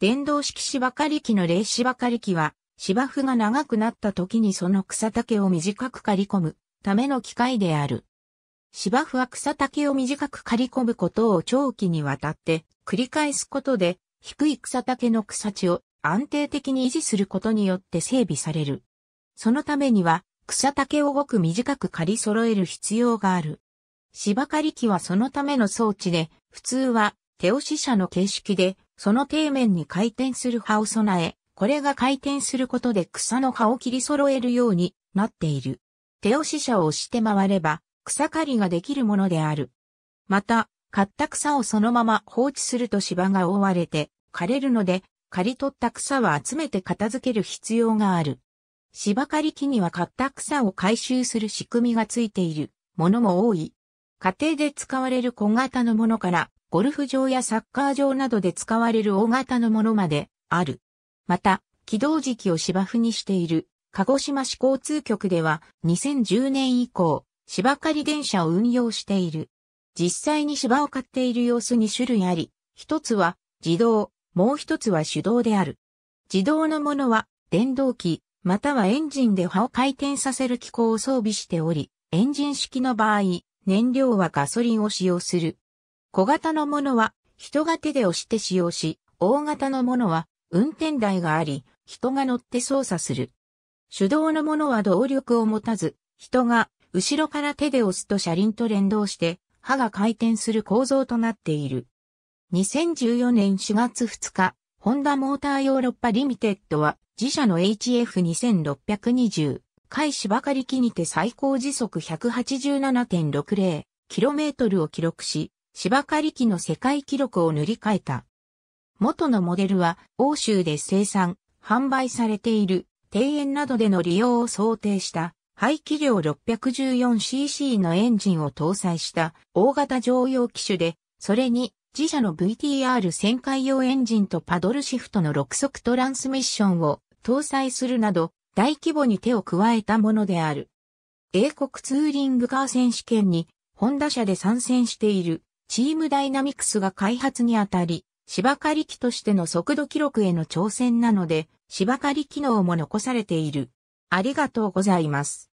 電動式芝刈り機の霊芝刈り機は、芝生が長くなった時にその草丈を短く刈り込むための機械である。芝生は草丈を短く刈り込むことを長期にわたって繰り返すことで、低い草丈の草地を安定的に維持することによって整備される。そのためには、草丈をごく短く刈り揃える必要がある。芝刈り機はそのための装置で、普通は手押し車の形式でその底面に回転する葉を備え、これが回転することで草の葉を切り揃えるようになっている。手押し車を押して回れば、草刈りができるものである。また、買った草をそのまま放置すると芝が覆われて枯れるので、刈り取った草は集めて片付ける必要がある。芝刈り機には買った草を回収する仕組みがついているものも多い。家庭で使われる小型のものからゴルフ場やサッカー場などで使われる大型のものまである。また、起動時期を芝生にしている鹿児島市交通局では2010年以降、芝刈り電車を運用している。実際に芝を刈っている様子に種類あり、一つは自動、もう一つは手動である。自動のものは電動機、またはエンジンで刃を回転させる機構を装備しており、エンジン式の場合、燃料はガソリンを使用する。小型のものは人が手で押して使用し、大型のものは運転台があり、人が乗って操作する。手動のものは動力を持たず、人が後ろから手で押すと車輪と連動して刃が回転する構造となっている。2014年4月2日、ホンダモーターヨーロッパリミテッドは自社の HF2620 開始ばかり機にて最高時速 187.60km を記録し、芝刈り機の世界記録を塗り替えた。元のモデルは欧州で生産、販売されている庭園などでの利用を想定した排気量 614cc のエンジンを搭載した大型乗用機種で、それに自社の v t r 旋回用エンジンとパドルシフトの6速トランスミッションを搭載するなど大規模に手を加えたものである。英国ツーリングカー選手権にホンダ社で参戦しているチームダイナミクスが開発にあたり、芝刈り機としての速度記録への挑戦なので、芝刈り機能も残されている。ありがとうございます。